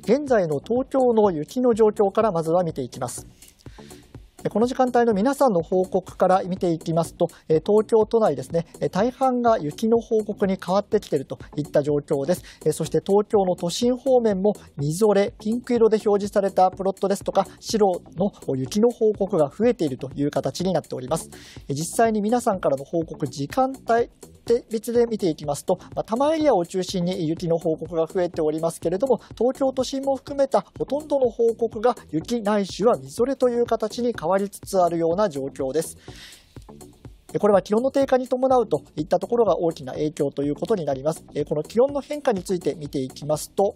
現在の東京の雪の状況からまずは見ていきます。この時間帯の皆さんの報告から見ていきますと、東京都内ですね、大半が雪の報告に変わってきているといった状況です。そして東京の都心方面も、みぞれ、ピンク色で表示されたプロットですとか、白の雪の報告が増えているという形になっております。実際に皆さんからの報告、時間帯別で見ていきますと、まあ、多摩エリアを中心に雪の報告が増えておりますけれども、東京都心も含めたほとんどの報告が雪ないしはみぞれという形に変わりつつあるような状況です。これは気温の低下に伴うといったところが大きな影響ということになります。この気温の変化について見ていきますと、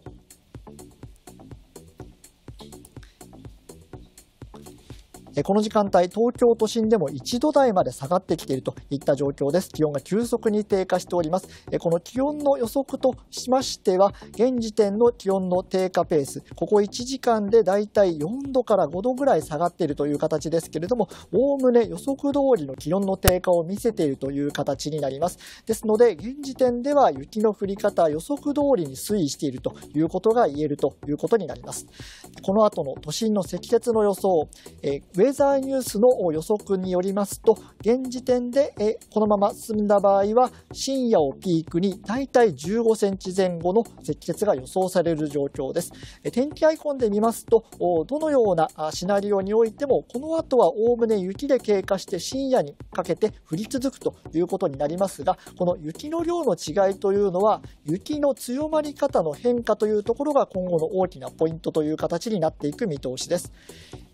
この時間帯、東京都心でも1度台まで下がってきているといった状況です。気温が急速に低下しております。この気温の予測としましては、現時点の気温の低下ペース、ここ1時間でだいたい4度から5度ぐらい下がっているという形ですけれども、おおむね予測通りの気温の低下を見せているという形になります。ですので、現時点では雪の降り方、予測通りに推移しているということが言えるということになります。この後の都心の積雪の予想、えーェザーニュースの予測によりますと、現時点でこのまま進んだ場合は、深夜をピークに大体15センチ前後の積雪が予想される状況です。天気アイコンで見ますと、どのようなシナリオにおいても、この後はおおむね雪で経過して深夜にかけて降り続くということになりますが、この雪の量の違いというのは、雪の強まり方の変化というところが今後の大きなポイントという形になっていく見通しです。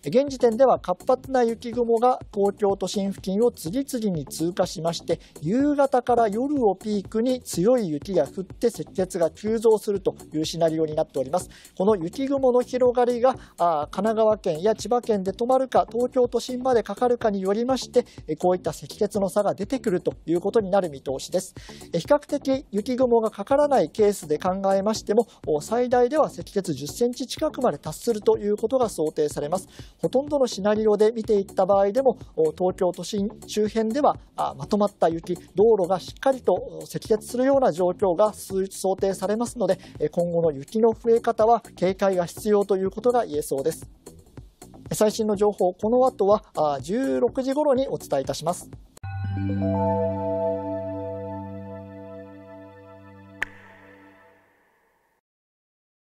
現時点では活発な雪雲が東京都心付近を次々に通過しまして夕方から夜をピークに強い雪が降って積雪が急増するというシナリオになっておりますこの雪雲の広がりが神奈川県や千葉県で止まるか東京都心までかかるかによりましてこういった積雪の差が出てくるということになる見通しです比較的雪雲がかからないケースで考えましても最大では積雪10センチ近くまで達するということが想定されますほとんどのシナリオで見ていった場合でも東京都心周辺ではまとまった雪道路がしっかりと積雪するような状況が想定されますので今後の雪の増え方は警戒が必要ということが言えそうです最新の情報この後は16時頃にお伝えいたします